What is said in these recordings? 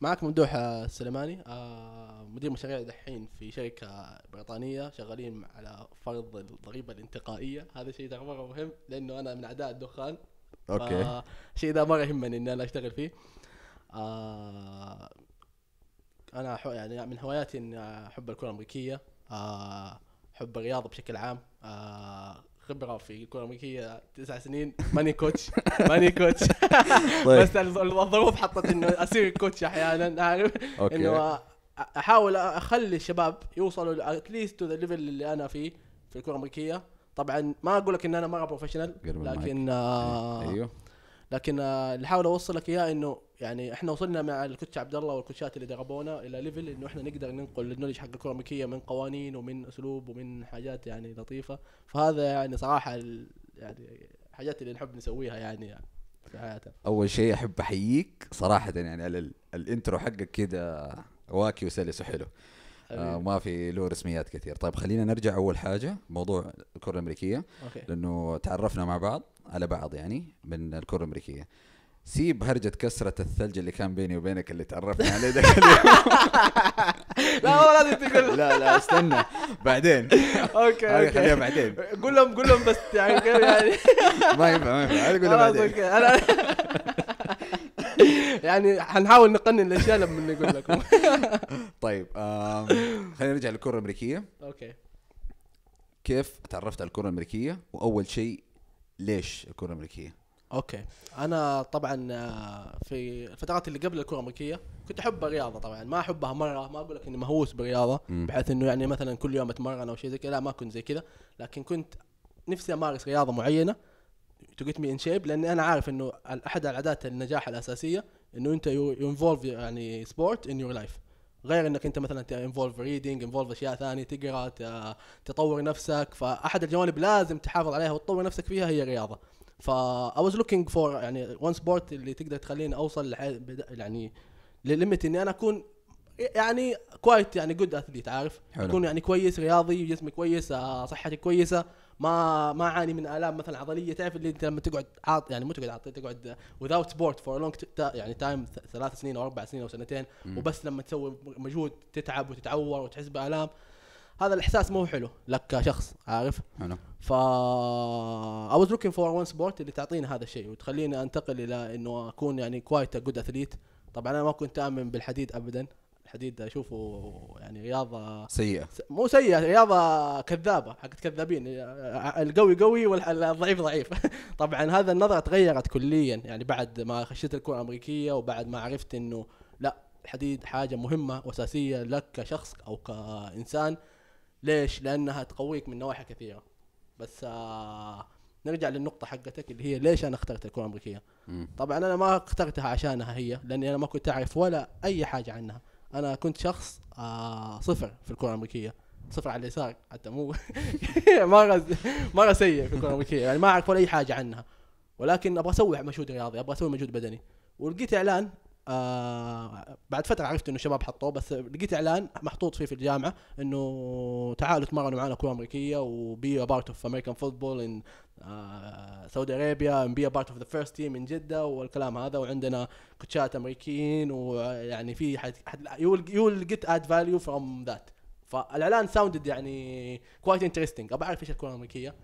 معك ممدوح السليماني آه، آه، مدير مشاريع دحين في شركة بريطانية شغالين على فرض الضريبة الانتقائية هذا شيء ده مرة مهم لأنه أنا من أعداء الدخان أوكي الشيء ده مرة يهمني اني أنا أشتغل فيه آه، أنا يعني من هواياتي إني أحب الكرة الأمريكية أحب الرياضة بشكل عام خبره في الكره الامريكيه تسع سنين ماني كوتش ماني كوتش بس الظروف حطت انه اصير كوتش احيانا عارف انه احاول اخلي الشباب يوصلوا اتليست تو ذا ليفل اللي انا فيه في الكره الامريكيه طبعا ما اقول لك ان انا مره بروفيشنال لكن آه ايوه لكن آه اللي احاول اوصل لك اياه انه يعني احنا وصلنا مع الكوتش عبد الله والكوتشات اللي دربونا الى ليفل انه احنا نقدر ننقل النولج حق الكره الامريكيه من قوانين ومن اسلوب ومن حاجات يعني لطيفه فهذا يعني صراحه يعني الحاجات اللي نحب نسويها يعني, يعني في حياتنا اول شيء احب احييك صراحه يعني على الانترو حقك كده واكي وسلس وحلو آه ما في له رسميات كثير طيب خلينا نرجع اول حاجه موضوع الكره الامريكيه أوكي. لانه تعرفنا مع بعض على بعض يعني من الكره الامريكيه سيب هرجة كسرة الثلج اللي كان بيني وبينك اللي تعرفنا عليه ذاك اليوم لا والله لازم تقول لا لا استنى بعدين اوكي اوكي خليها بعدين قول لهم قول لهم بس يعني كيف يعني ما ينفع ما ينفع انا اقول بعدين انا يعني حنحاول نقنن الاشياء لما نقول لكم طيب خلينا نرجع للكرة الامريكية اوكي كيف تعرفت على الكرة الامريكية واول شيء ليش الكرة الامريكية؟ اوكي انا طبعا آه، في الفترات اللي قبل الكره الامريكيه كنت احب الرياضه طبعا ما احبها مره ما اقول لك اني مهووس بالرياضه بحيث انه يعني مثلا كل يوم اتمرن او شيء زي كذا لا ما كنت زي كذا لكن كنت نفسي امارس رياضه معينه تو جيت مي ان شيب لاني انا عارف انه احد عادات النجاح الاساسيه انه انت يو انفولف يعني سبورت ان يور لايف غير انك انت مثلا انفولف ريدنج انفولف اشياء ثانيه تقرا تطور نفسك فاحد الجوانب لازم تحافظ عليها وتطور نفسك فيها هي الرياضه فا اي واز لوكينج فور يعني وان سبورت اللي تقدر تخليني اوصل لح... يعني لليمت اني انا اكون يعني كويت يعني جود اثليت عارف حلو. اكون يعني كويس رياضي جسمي كويس آه، صحتي كويسه ما ما اعاني من الام مثلا عضليه تعرف اللي انت لما تقعد عاط يعني مو تقعد عاطي تقعد without سبورت فور لونج يعني تايم ثلاث سنين او اربع سنين او سنتين م. وبس لما تسوي مجهود تتعب وتتعور وتحس بالام هذا الاحساس مو حلو لك كشخص عارف حلو ف اي واز لوكينج فور وان سبورت اللي تعطيني هذا الشيء وتخليني انتقل الى انه اكون يعني كوايت جود اثليت طبعا انا ما كنت امن بالحديد ابدا الحديد اشوفه يعني رياضه سيئه مو سيئه رياضه كذابه حقت كذابين القوي قوي والضعيف ضعيف طبعا هذا النظره تغيرت كليا يعني بعد ما خشيت الكره الامريكيه وبعد ما عرفت انه لا الحديد حاجه مهمه واساسيه لك كشخص او كانسان ليش؟ لانها تقويك من نواحي كثيره بس آه نرجع للنقطه حقتك اللي هي ليش انا اخترت الكره الامريكيه؟ طبعا انا ما اخترتها عشانها هي لاني انا ما كنت اعرف ولا اي حاجه عنها انا كنت شخص آه صفر في الكره الامريكيه صفر على اليسار حتى مو مره مره سيء في الكره الامريكيه يعني ما اعرف ولا اي حاجه عنها ولكن ابغى اسوي مجهود رياضي ابغى اسوي مجهود بدني ولقيت اعلان آه بعد فتره عرفت انه الشباب حطوه بس لقيت اعلان محطوط فيه في الجامعه انه تعالوا تمرنوا معنا كره امريكيه وبي بارت اوف امريكان فوتبول ان سعودي ارابيا بي بارت اوف ذا فيرست تيم من جده والكلام هذا وعندنا كوتشات امريكيين ويعني في يو ويل جيت اد فاليو فروم ذات فالاعلان ساوندد يعني كوايت انترستنج ابغى اعرف ايش الكره الامريكيه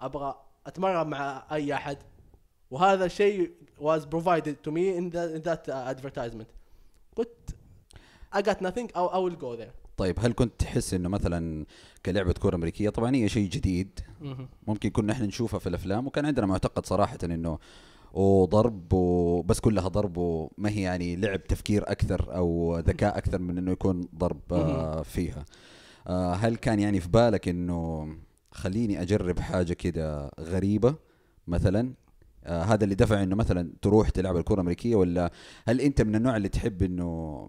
ابغى اتمرن مع اي احد وهذا شيء was provided to me in, the, in that uh, advertisement قلت I got nothing I, I will go there طيب هل كنت تحس انه مثلا كلعبه كوره امريكيه طبعا هي شيء جديد ممكن كنا احنا نشوفها في الافلام وكان عندنا معتقد صراحه انه وضرب وبس كلها ضرب وما هي يعني لعب تفكير اكثر او ذكاء اكثر من انه يكون ضرب آه، فيها آه، هل كان يعني في بالك انه خليني اجرب حاجه كده غريبه مثلا آه، هذا اللي دفع انه مثلا تروح تلعب الكره الامريكيه ولا هل انت من النوع اللي تحب انه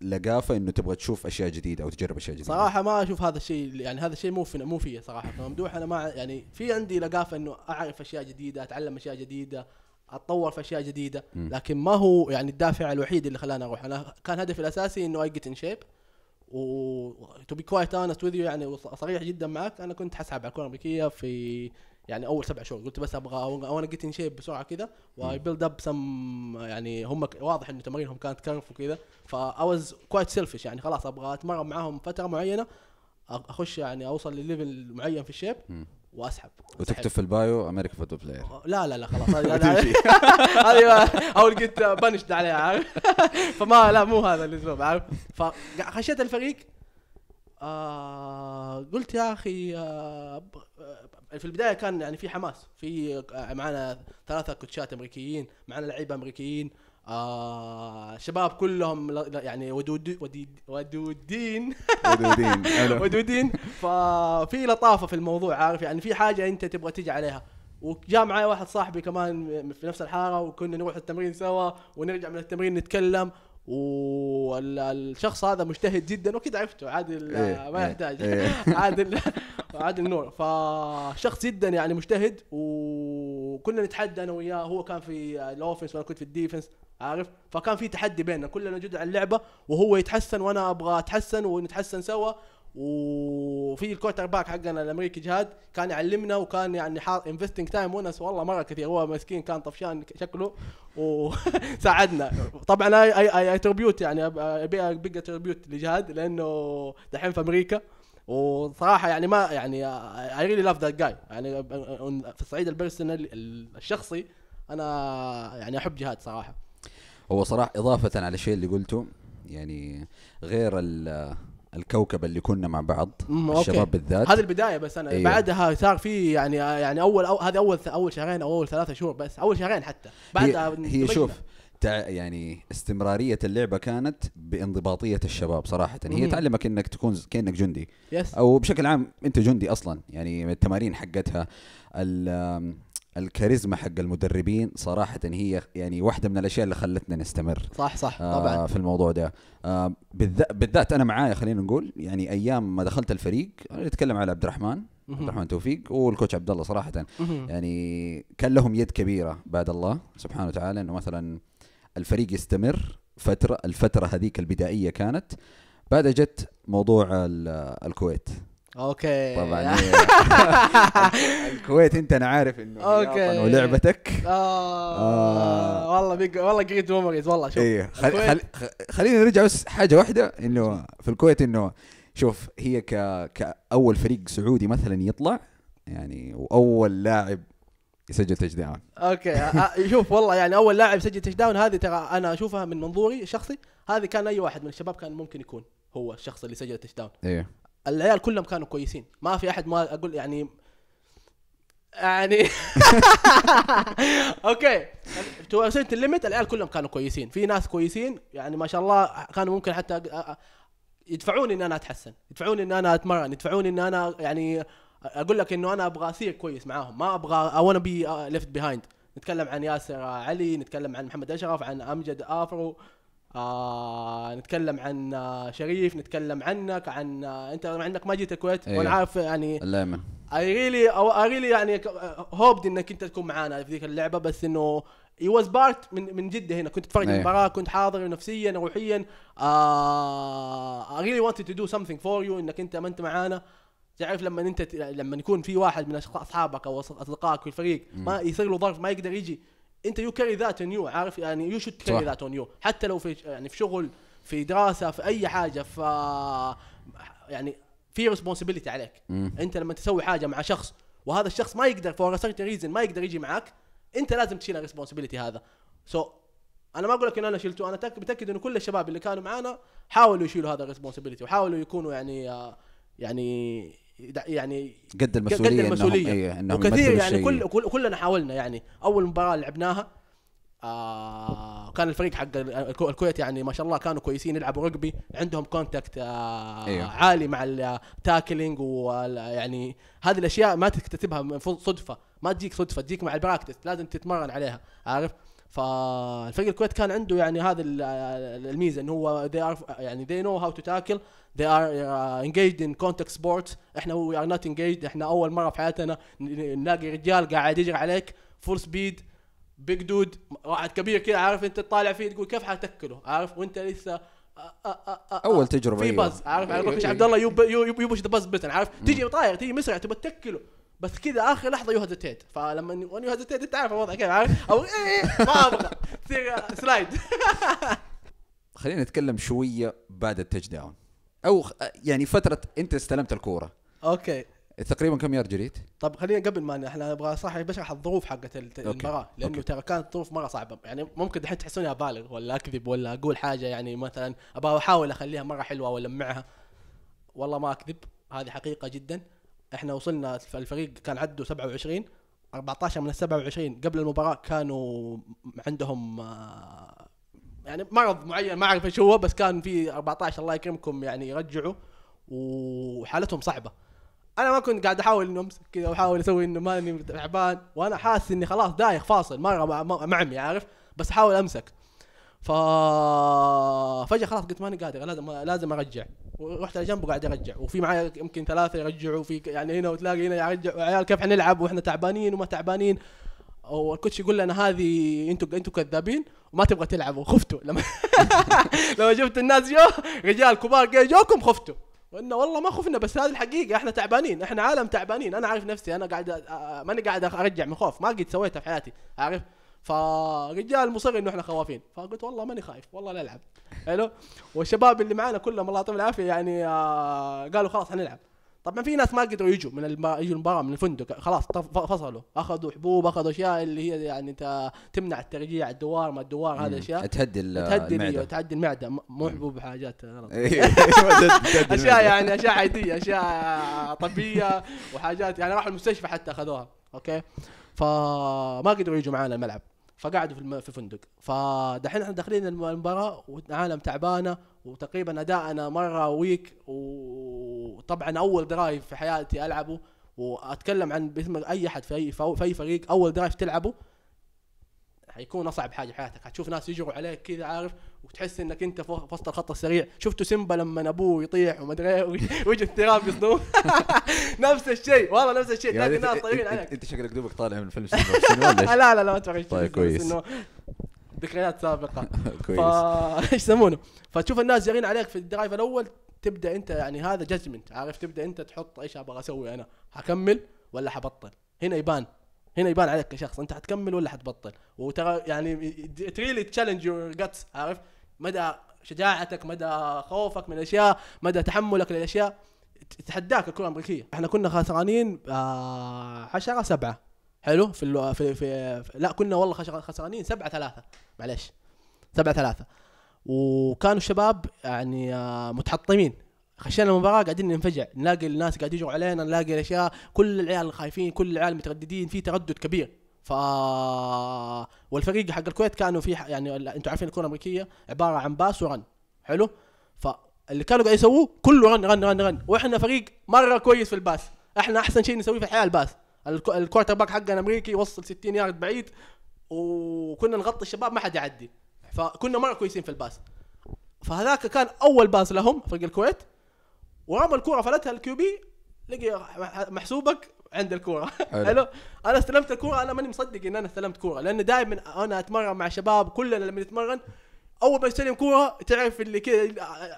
لقافه انه تبغى تشوف اشياء جديده او تجرب اشياء جديده صراحه ما اشوف هذا الشيء يعني هذا الشيء مو في مو في صراحه فممدوح انا ما يعني في عندي لقافه انه اعرف اشياء جديده اتعلم اشياء جديده اتطور في اشياء جديده لكن ما هو يعني الدافع الوحيد اللي خلاني اروح انا كان هدفي الاساسي انه اي جيت ان شيب و تو بي كوايت انست يعني صريح جدا معك انا كنت حسحب على الكره الامريكيه في يعني اول سبع شهور قلت بس ابغى وانا جيت ان شيب بسرعه كذا واي بيلد اب سم يعني هم واضح انه تمارينهم كانت كرف وكذا فا واز كويت سيلفش يعني خلاص ابغى اتمرن معاهم فتره معينه اخش يعني اوصل لليفل معين في الشيب واسحب وتكتب في البايو امريكا فوتبول بلاير أه، لا لا لا خلاص هذه هذه اول قلت بنشد عليها عارف فما لا مو هذا الاسلوب عارف فخشيت الفريق آه قلت يا اخي آه في البدايه كان يعني في حماس في معنا ثلاثه كوتشات امريكيين معنا لعيبه امريكيين آه، شباب كلهم يعني ودود ودودين ودودين ودودين ففي لطافه في الموضوع عارف يعني في حاجه انت تبغى تجي عليها وجاء معي واحد صاحبي كمان في نفس الحاره وكنا نروح التمرين سوا ونرجع من التمرين نتكلم والشخص هذا مجتهد جدا وكذا عرفته عادل إيه، ما إيه، يحتاج عاد إيه. عادل عادل نور فشخص جدا يعني مجتهد وكنا نتحدى انا وياه هو كان في الاوفنس وانا كنت في الديفنس عارف فكان في تحدي بيننا كلنا جد على اللعبه وهو يتحسن وانا ابغى اتحسن ونتحسن سوا وفي الكوتر باك حقنا الامريكي جهاد كان يعلمنا وكان يعني حاط انفستنج تايم ونس والله مره كثير هو مسكين كان طفشان شكله وساعدنا طبعا اي اي, اي, تربيوت يعني ابي بيج تربيوت لجهاد لانه دحين في امريكا وصراحه يعني ما يعني اي ريلي لاف ذات جاي يعني في الصعيد البيرسونال الشخصي انا يعني احب جهاد صراحه هو صراحه اضافه على الشيء اللي قلته يعني غير ال الكوكب اللي كنا مع بعض الشباب بالذات هذه البدايه بس انا أيوه. بعدها صار في يعني يعني اول أو هذه اول اول شهرين او اول ثلاثة شهور بس اول شهرين حتى بعدها هي, هي شوف يعني استمراريه اللعبه كانت بانضباطيه الشباب صراحه هي تعلمك انك تكون كانك جندي يس. او بشكل عام انت جندي اصلا يعني التمارين حقتها الكاريزما حق المدربين صراحة هي يعني واحدة من الأشياء اللي خلتنا نستمر صح صح آه طبعا في الموضوع ده آه بالذات أنا معايا خلينا نقول يعني أيام ما دخلت الفريق نتكلم على عبد الرحمن عبد الرحمن توفيق والكوتش عبد الله صراحة يعني كان لهم يد كبيرة بعد الله سبحانه وتعالى أنه مثلا الفريق يستمر فترة الفترة هذيك البدائية كانت بعدها جت موضوع الكويت اوكي طبعا الكويت انت انا عارف انه اوكي ولعبتك آه, آه. والله بيق... والله قريت ميموريز والله شوف ايه خل... خل... خلينا نرجع بس حاجه واحده انه في الكويت انه شوف هي ك... كاول فريق سعودي مثلا يطلع يعني واول لاعب يسجل تاتش داون اوكي آه، آه، شوف والله يعني اول لاعب سجل تاتش داون هذه ترى انا اشوفها من منظوري الشخصي هذه كان اي واحد من الشباب كان ممكن يكون هو الشخص اللي سجل تاتش داون ايه العيال كلهم كانوا كويسين ما في احد ما اقول يعني يعني اوكي تو وصلت الليمت العيال كلهم كانوا كويسين في ناس كويسين يعني ما شاء الله كانوا ممكن حتى يدفعوني ان انا اتحسن يدفعوني ان انا اتمرن يدفعوني ان انا يعني اقول لك انه انا ابغى اصير كويس معاهم ما ابغى اي ونت بي ليفت بيهايند نتكلم عن ياسر علي نتكلم عن محمد اشرف عن امجد افرو آه نتكلم عن آه، شريف نتكلم عنك عن آه، انت عندك ما جيت الكويت أيوه. وانا عارف يعني الله يمن اي ريلي اي ريلي يعني هوبد آه، انك انت تكون معانا في ذيك اللعبه بس انه اي واز بارت من من جده هنا كنت اتفرج أيوه. المباراه كنت حاضر نفسيا روحيا اي ريلي wanted تو دو something فور يو انك انت ما انت معانا تعرف لما انت لما يكون في واحد من اصحابك او اصدقائك في الفريق ما يصير له ظرف ما يقدر يجي انت يو كاري ذات يو عارف يعني يو شود كاري ذات اون يو حتى لو في يعني في شغل في دراسه في اي حاجه ف يعني في ريسبونسبيلتي عليك مم. انت لما تسوي حاجه مع شخص وهذا الشخص ما يقدر فور سيرتن ريزن ما يقدر يجي معاك انت لازم تشيل الريسبونسبيلتي هذا سو so, انا ما اقول لك ان انا شلته انا متاكد انه كل الشباب اللي كانوا معانا حاولوا يشيلوا هذا الريسبونسبيلتي وحاولوا يكونوا يعني آه، يعني يعني قد المسؤوليه قد المسؤوليه إيه إنهم وكثير يعني كل, كل كلنا حاولنا يعني اول مباراه لعبناها آه كان الفريق حق الكويت يعني ما شاء الله كانوا كويسين يلعبوا رجبي عندهم كونتاكت آه إيه. عالي مع التاكلينج ويعني هذه الاشياء ما تكتسبها صدفه ما تجيك صدفه تجيك مع البراكتس لازم تتمرن عليها عارف فالفريق الكويت كان عنده يعني هذا الميزه انه هو they are يعني they know how to tackle they are uh, engaged in contact sports احنا we are not engaged احنا اول مره في حياتنا نلاقي رجال قاعد يجري عليك فول سبيد بيج دود واحد كبير كذا عارف انت تطالع فيه تقول كيف حتكله عارف وانت لسه uh، uh، اول تجربه في باز أيوة. عارف عارف أيوة، أيوة. عبد الله يبش ذا باز بتن عارف تجي طاير تجي مسرع تبى تكله بس كذا اخر لحظه يو هزيتيت فلما يو هزيتيت انت عارف الوضع كيف عارف او ايه, إيه، ما ابغى سلايد خلينا نتكلم شويه بعد التاتش داون او يعني فتره انت استلمت الكوره اوكي تقريبا كم يارد جريت؟ طب خلينا قبل ما احنا نبغى صح بشرح الظروف حقت المباراه لانه ترى كانت ظروف مره صعبه يعني ممكن الحين تحسوني ابالغ ولا اكذب ولا اقول حاجه يعني مثلا ابغى احاول اخليها مره حلوه ولمعها والله ما اكذب هذه حقيقه جدا احنا وصلنا الفريق كان عده 27 14 من ال 27 قبل المباراه كانوا عندهم آه، يعني مرض معين ما اعرف ايش هو بس كان في 14 الله يكرمكم يعني يرجعوا وحالتهم صعبه انا ما كنت قاعد احاول انه امسك كذا واحاول اسوي انه ماني تعبان وانا حاسس اني خلاص دايخ فاصل مره معمي عارف بس احاول امسك ف فجاه خلاص قلت ماني قادر لازم لازم ارجع ورحت على جنب وقاعد يرجع وفي معي يمكن ثلاثه يرجعوا في يعني هنا وتلاقي هنا يرجع عيال كيف حنلعب واحنا تعبانين وما تعبانين والكوتش يقول لنا هذه انتم انتم كذابين وما تبغى تلعبوا خفتوا لما لما شفت الناس جو رجال كبار جوكم خفتوا قلنا والله ما خفنا بس هذه الحقيقه احنا تعبانين احنا عالم تعبانين انا عارف نفسي انا قاعد ماني قاعد ارجع من خوف ما قد سويتها في حياتي عارف فرجال مصر انه احنا خوافين فقلت والله ماني خايف والله لا العب حلو والشباب اللي معانا كلهم الله يعطيهم العافيه يعني آه قالوا خلاص حنلعب طبعا في ناس ما قدروا يجوا من يجوا المباراه من الفندق خلاص فصلوا اخذوا حبوب اخذوا اشياء اللي هي يعني تمنع الترجيع الدوار ما الدوار هذه الاشياء تهدي تهدي المعده تهدي المعده مو حبوب حاجات غلط إيه، اشياء يعني اشياء عاديه اشياء طبيه وحاجات يعني راحوا المستشفى حتى اخذوها اوكي فما قدروا يجوا معانا الملعب فقعدوا في, في فندق فدحين احنا داخلين المباراه والعالم تعبانه وتقريبا ادائنا مره ويك وطبعا اول درايف في حياتي العبه واتكلم عن باسم اي احد في اي في اي فريق اول درايف تلعبه حيكون اصعب حاجه في حياتك حتشوف ناس يجروا عليك كذا عارف وتحس انك انت وسط الخط السريع شفتوا سيمبا لما ابوه يطيح وما ادري إيه، ويجي التراب يصدوم نفس الشيء والله نفس الشيء تلاقي الناس طايرين عليك انت شكلك دوبك طالع من فيلم سيمبا لا لا لا ما اتفرجش طيب كويس ذكريات سابقه كويس ايش يسمونه فتشوف الناس جايين عليك في الدرايف الاول تبدا انت يعني هذا جادجمنت عارف تبدا انت تحط ايش ابغى اسوي انا حكمل ولا حبطل هنا يبان هنا يبان عليك كشخص انت حتكمل ولا حتبطل وترى يعني تريلي تشالنج يور جاتس عارف مدى شجاعتك مدى خوفك من الاشياء مدى تحملك للاشياء تحداك الكره الامريكيه احنا كنا خسرانين 10 آه، 7 حلو في, الو... في في لا كنا والله خسرانين 7 3 معلش 7 3 وكانوا الشباب يعني آه، متحطمين خشينا المباراه قاعدين ننفجع نلاقي الناس قاعد يجوا علينا نلاقي الاشياء كل العيال خايفين كل العيال مترددين في تردد كبير ف والفريق حق الكويت كانوا في يعني انتم عارفين الكره الامريكيه عباره عن باس ورن حلو فاللي كانوا قاعد يسووه كله رن رن رن رن واحنا فريق مره كويس في الباس احنا احسن شيء نسويه في الحياه الباس الكوارتر باك حقنا امريكي يوصل 60 يارد بعيد وكنا نغطي الشباب ما حد يعدي فكنا مره كويسين في الباس فهذاك كان اول باس لهم فريق الكويت ورمى الكوره فلتها الكيوبي لقي محسوبك عند الكوره حلو انا استلمت الكوره انا ماني مصدق ان انا استلمت كوره لان دائما انا اتمرن مع شباب كلنا لما نتمرن اول ما يستلم كوره تعرف اللي كذا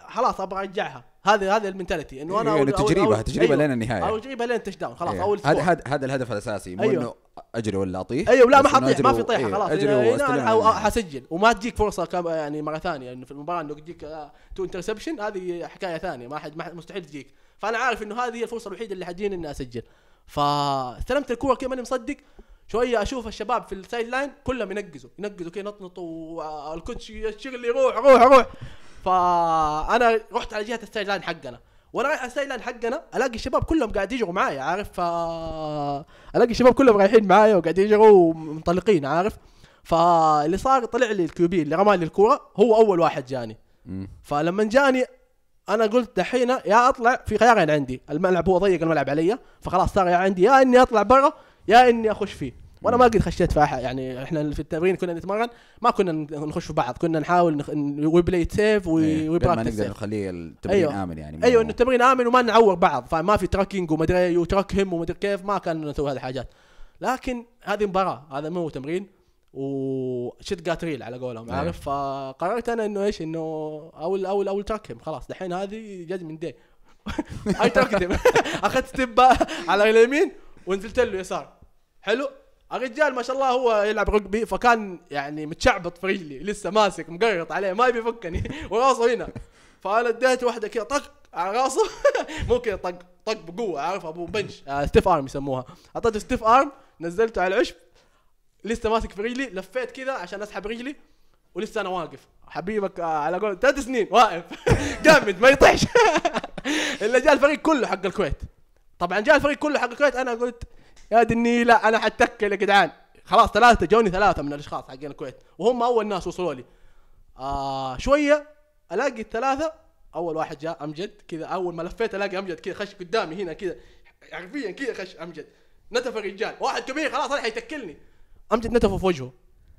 خلاص ابغى ارجعها هذه هذه المنتاليتي انه انا إيه، أول تجربه أول تجربه أيوه. لين النهايه او تجربه لين التش داون خلاص اول هذا هذا الهدف الاساسي مو أيوه. انه اجري ولا اطيح ايوه لا ما حطيح ما في طيحه إيه، خلاص اجري إيه حسجل وما تجيك فرصه كم يعني مره ثانيه انه يعني في المباراه انه تجيك آه، تو انترسبشن هذه حكايه ثانيه ما حد مستحيل تجيك فانا عارف انه هذه هي الفرصه الوحيده اللي حتجيني اني اسجل فاستلمت الكوره كذا ماني مصدق شويه اشوف الشباب في السايد لاين كلهم ينقزوا ينقزوا كذا نطنطوا والكوتش آه، الشغل يروح روح روح فانا رحت على جهه السايد لاين حقنا وانا رايح اسايل حقنا الاقي الشباب كلهم قاعد يجروا معايا عارف ف الاقي الشباب كلهم رايحين معايا وقاعدين يجروا ومنطلقين عارف فاللي صار طلع لي الكيوبي اللي رمى لي الكوره هو اول واحد جاني فلما جاني انا قلت دحين يا اطلع في خيارين عندي الملعب هو ضيق الملعب علي فخلاص صار يا عندي يا اني اطلع برا يا اني اخش فيه وانا ما قد خشيت فاحة يعني احنا في التمرين كنا نتمرن ما كنا نخش في بعض كنا نحاول نخ... ويبلاي سيف ويبراكتس ما نقدر نخليه التمرين أيوه. امن يعني ايوه انه التمرين امن وما نعور بعض فما في تراكينج وما ادري إيه، وترك هم وما ادري كيف ما كان نسوي هذه الحاجات لكن هذه مباراه هذا مو تمرين وشت قاتريل على قولهم إيه. عارف فقررت انا انه ايش انه اول اول اول تراك هم خلاص دحين هذه جد من دي اي تراك اخذت تب على اليمين ونزلت له يسار حلو الرجال ما شاء الله هو يلعب ركبي فكان يعني متشعبط في رجلي لسه ماسك مقرط عليه ما يبي يفكني وراسه هنا فانا اديته واحده كذا طق على راسه مو كذا طق طق بقوه عارف ابو بنش آه، ستيف ارم يسموها اعطيته ستيف ارم نزلته على العشب لسه ماسك في رجلي لفيت كذا عشان اسحب رجلي ولسه انا واقف حبيبك آه، على قول ثلاث سنين واقف جامد ما يطيحش الا جاء الفريق كله حق الكويت طبعا جاء الفريق كله حق الكويت انا قلت يا دي لا انا حتكل يا جدعان خلاص ثلاثه جوني ثلاثه من الاشخاص حقين الكويت وهم اول ناس وصلوا لي آه شويه الاقي الثلاثه اول واحد جاء امجد كذا اول ما لفيت الاقي امجد كذا خش قدامي هنا كذا حرفيا كذا خش امجد نتف الرجال واحد كبير خلاص راح يتكلني امجد نتفه في وجهه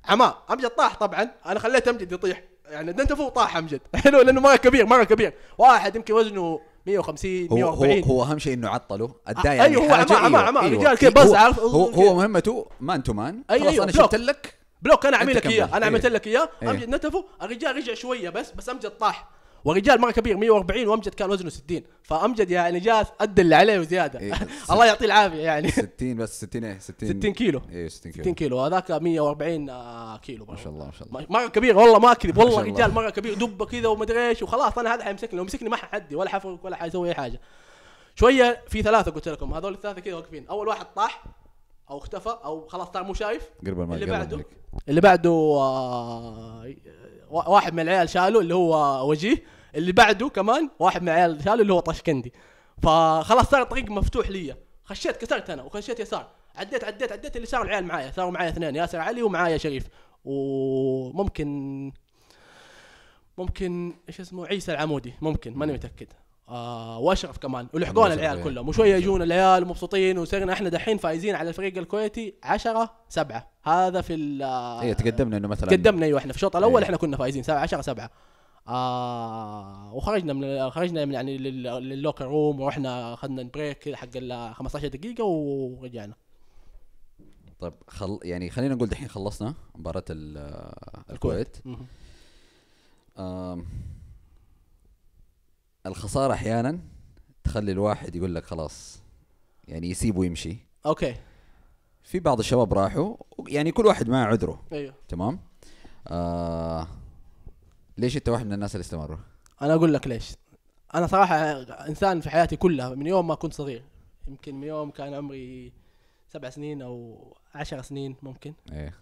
عماه امجد طاح طبعا انا خليت امجد يطيح يعني نتفه وطاح امجد حلو لانه مره كبير مره كبير واحد يمكن وزنه 150 هو 140 هو, هو اهم شيء انه عطله اداه يعني ايوه هو عمار يعني عمار أيوه. أيوه. رجال كذا بس عارف هو, هو مهمته مان تو مان أيوه خلاص أيوه انا شفت لك بلوك انا عامل لك اياه انا عملت إيه. لك اياه امجد إيه. نتفه الرجال رجع شويه بس بس امجد طاح ورجال مره كبير 140 وامجد كان وزنه 60 فامجد يعني جاء ادى اللي عليه وزياده إيه الله يعطيه العافيه يعني 60 بس 60 ايه 60 60 كيلو اي 60 كيلو 60 كيلو هذاك 140 آه، كيلو ما شاء الله ما شاء الله مره كبير والله ما اكذب والله رجال مره كبير دبه كذا ومدري ايش وخلاص انا هذا حيمسكني لو مسكني ما حعدي ولا حفرك ولا حيسوي اي حاجه شويه في ثلاثه قلت لكم هذول الثلاثه كذا واقفين اول واحد طاح او اختفى او خلاص طلع مو شايف قرب اللي بعده اللي بعده آه واحد من العيال شاله اللي هو وجيه اللي بعده كمان واحد من العيال شاله اللي هو طشكندي فخلاص صار الطريق مفتوح لي خشيت كسرت انا وخشيت يسار عديت عديت عديت اللي صاروا العيال معايا صاروا معايا اثنين ياسر علي ومعايا شريف وممكن ممكن ايش اسمه عيسى العمودي ممكن ماني متاكد آه، واشرف كمان ولحقونا العيال كلهم وشويه يجون العيال مبسوطين وصرنا احنا دحين فايزين على الفريق الكويتي 10 7 هذا في ال ايوه تقدمنا انه مثلا تقدمنا ايوه احنا في الشوط الاول إيه. احنا كنا فايزين 10 7 آه وخرجنا من خرجنا من يعني لللوكر روم ورحنا اخذنا بريك حق ال 15 دقيقه ورجعنا طيب خل يعني خلينا نقول دحين خلصنا مباراه الكويت, الكويت. الخساره احيانا تخلي الواحد يقول لك خلاص يعني يسيب ويمشي اوكي في بعض الشباب راحوا يعني كل واحد ما عذره ايوه تمام آه ليش انت واحد من الناس اللي استمروا انا اقول لك ليش انا صراحه انسان في حياتي كلها من يوم ما كنت صغير يمكن من يوم كان عمري سبع سنين او عشر سنين ممكن ايه